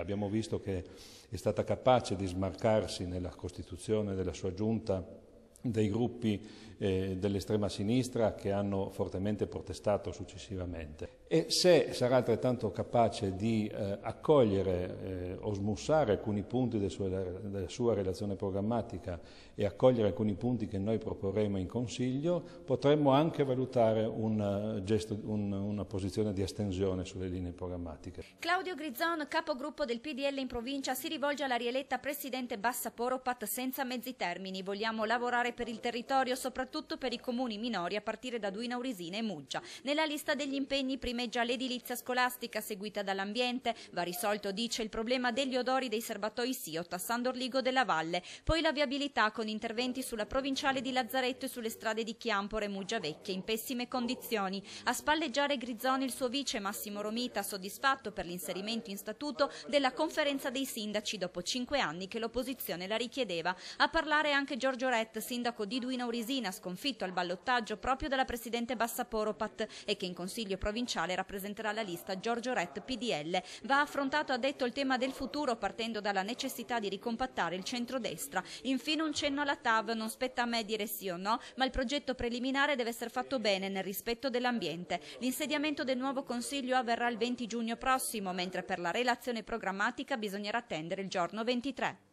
Abbiamo visto che è stata capace di smarcarsi nella costituzione della sua giunta dei gruppi eh, dell'estrema sinistra che hanno fortemente protestato successivamente. E se sarà altrettanto capace di eh, accogliere eh, o smussare alcuni punti del suo, della sua relazione programmatica e accogliere alcuni punti che noi proporremo in Consiglio, potremmo anche valutare un eh, gesto, un, una posizione di astensione sulle linee programmatiche. Claudio Grizzon, capogruppo del PDL in provincia, si rivolge alla rieletta presidente Bassa Poropat senza mezzi termini. Vogliamo lavorare particolare per il territorio, soprattutto per i comuni minori a partire da Duina Urisina e Muggia. Nella lista degli impegni primeggia l'edilizia scolastica seguita dall'ambiente, va risolto dice il problema degli odori dei serbatoi Siot a San Dorligo della Valle, poi la viabilità con interventi sulla provinciale di Lazzaretto e sulle strade di Chiampore e Muggia Vecchia in pessime condizioni. A spalleggiare Grizzoni il suo vice Massimo Romita, soddisfatto per l'inserimento in statuto della conferenza dei sindaci dopo cinque anni che l'opposizione la richiedeva. A parlare anche Giorgio Rett, sindaco sindaco di Duino Urisina, sconfitto al ballottaggio proprio dalla presidente Bassa Poropat e che in consiglio provinciale rappresenterà la lista Giorgio Rett PDL. Va affrontato, ha detto, il tema del futuro partendo dalla necessità di ricompattare il centrodestra. Infine un cenno alla TAV, non spetta a me dire sì o no, ma il progetto preliminare deve essere fatto bene nel rispetto dell'ambiente. L'insediamento del nuovo consiglio avverrà il 20 giugno prossimo, mentre per la relazione programmatica bisognerà attendere il giorno 23.